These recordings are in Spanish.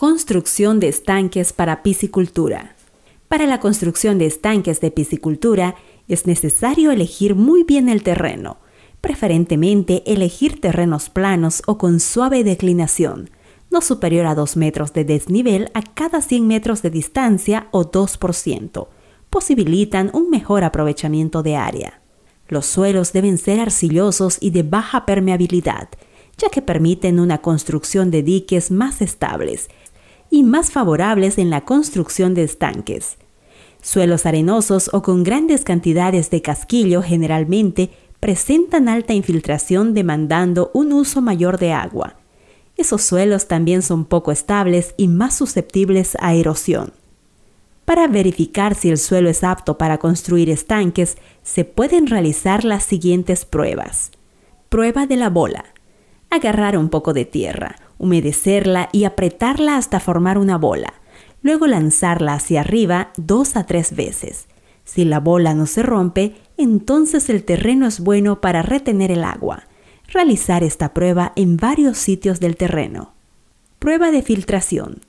Construcción de estanques para piscicultura. Para la construcción de estanques de piscicultura es necesario elegir muy bien el terreno, preferentemente elegir terrenos planos o con suave declinación, no superior a 2 metros de desnivel a cada 100 metros de distancia o 2%, posibilitan un mejor aprovechamiento de área. Los suelos deben ser arcillosos y de baja permeabilidad, ya que permiten una construcción de diques más estables, y más favorables en la construcción de estanques. Suelos arenosos o con grandes cantidades de casquillo generalmente presentan alta infiltración demandando un uso mayor de agua. Esos suelos también son poco estables y más susceptibles a erosión. Para verificar si el suelo es apto para construir estanques, se pueden realizar las siguientes pruebas. Prueba de la bola. Agarrar un poco de tierra, humedecerla y apretarla hasta formar una bola. Luego lanzarla hacia arriba dos a tres veces. Si la bola no se rompe, entonces el terreno es bueno para retener el agua. Realizar esta prueba en varios sitios del terreno. Prueba de filtración.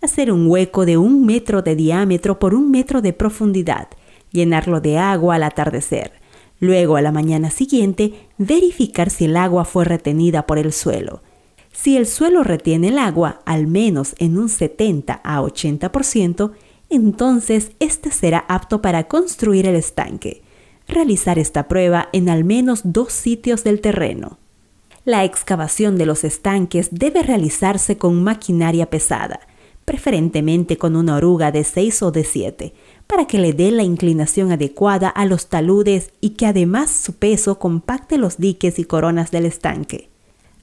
Hacer un hueco de un metro de diámetro por un metro de profundidad. Llenarlo de agua al atardecer. Luego, a la mañana siguiente, verificar si el agua fue retenida por el suelo. Si el suelo retiene el agua al menos en un 70 a 80%, entonces este será apto para construir el estanque. Realizar esta prueba en al menos dos sitios del terreno. La excavación de los estanques debe realizarse con maquinaria pesada, preferentemente con una oruga de 6 o de 7, para que le dé la inclinación adecuada a los taludes y que además su peso compacte los diques y coronas del estanque.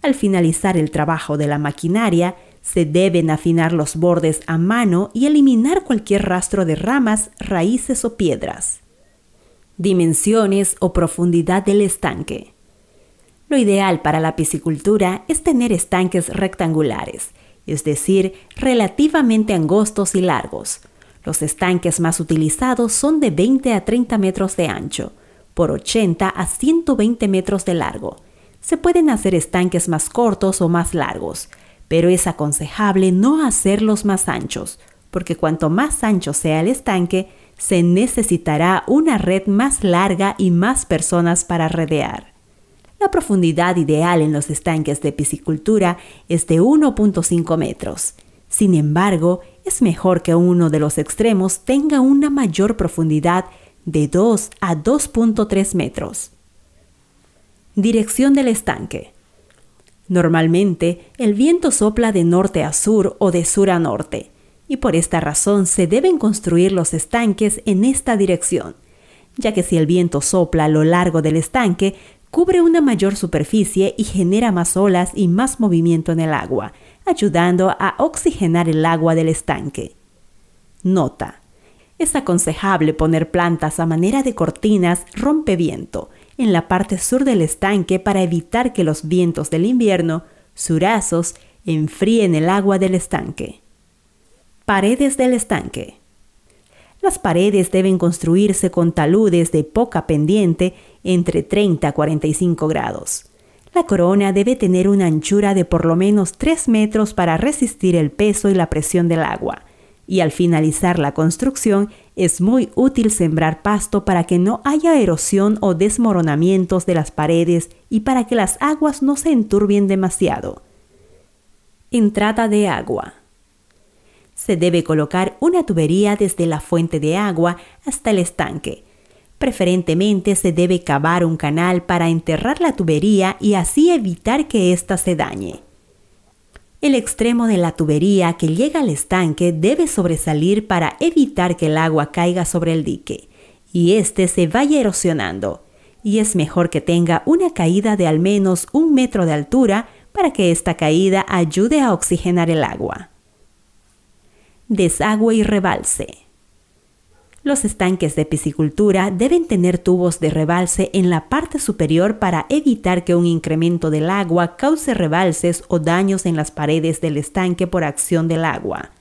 Al finalizar el trabajo de la maquinaria, se deben afinar los bordes a mano y eliminar cualquier rastro de ramas, raíces o piedras. Dimensiones o profundidad del estanque. Lo ideal para la piscicultura es tener estanques rectangulares, es decir, relativamente angostos y largos. Los estanques más utilizados son de 20 a 30 metros de ancho, por 80 a 120 metros de largo, se pueden hacer estanques más cortos o más largos, pero es aconsejable no hacerlos más anchos, porque cuanto más ancho sea el estanque, se necesitará una red más larga y más personas para redear. La profundidad ideal en los estanques de piscicultura es de 1.5 metros. Sin embargo, es mejor que uno de los extremos tenga una mayor profundidad de 2 a 2.3 metros. Dirección del estanque. Normalmente, el viento sopla de norte a sur o de sur a norte, y por esta razón se deben construir los estanques en esta dirección, ya que si el viento sopla a lo largo del estanque, cubre una mayor superficie y genera más olas y más movimiento en el agua, ayudando a oxigenar el agua del estanque. Nota. Es aconsejable poner plantas a manera de cortinas rompeviento, en la parte sur del estanque para evitar que los vientos del invierno, surazos, enfríen el agua del estanque. Paredes del estanque. Las paredes deben construirse con taludes de poca pendiente entre 30 a 45 grados. La corona debe tener una anchura de por lo menos 3 metros para resistir el peso y la presión del agua, y al finalizar la construcción es muy útil sembrar pasto para que no haya erosión o desmoronamientos de las paredes y para que las aguas no se enturbien demasiado. Entrada de agua. Se debe colocar una tubería desde la fuente de agua hasta el estanque. Preferentemente se debe cavar un canal para enterrar la tubería y así evitar que ésta se dañe. El extremo de la tubería que llega al estanque debe sobresalir para evitar que el agua caiga sobre el dique y este se vaya erosionando. Y es mejor que tenga una caída de al menos un metro de altura para que esta caída ayude a oxigenar el agua. Desagüe y rebalse. Los estanques de piscicultura deben tener tubos de rebalse en la parte superior para evitar que un incremento del agua cause rebalses o daños en las paredes del estanque por acción del agua.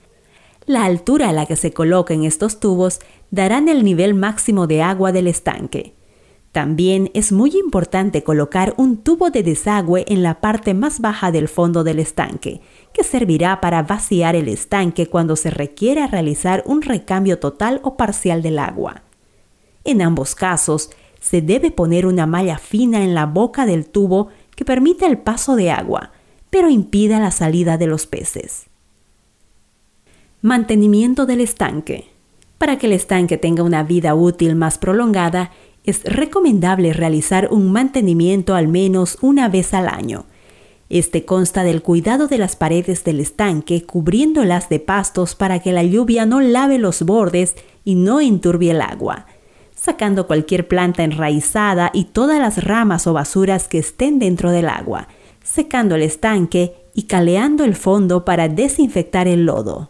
La altura a la que se coloquen estos tubos darán el nivel máximo de agua del estanque. También es muy importante colocar un tubo de desagüe en la parte más baja del fondo del estanque, que servirá para vaciar el estanque cuando se requiera realizar un recambio total o parcial del agua. En ambos casos, se debe poner una malla fina en la boca del tubo que permita el paso de agua, pero impida la salida de los peces. Mantenimiento del estanque. Para que el estanque tenga una vida útil más prolongada, es recomendable realizar un mantenimiento al menos una vez al año. Este consta del cuidado de las paredes del estanque, cubriéndolas de pastos para que la lluvia no lave los bordes y no enturbie el agua, sacando cualquier planta enraizada y todas las ramas o basuras que estén dentro del agua, secando el estanque y caleando el fondo para desinfectar el lodo.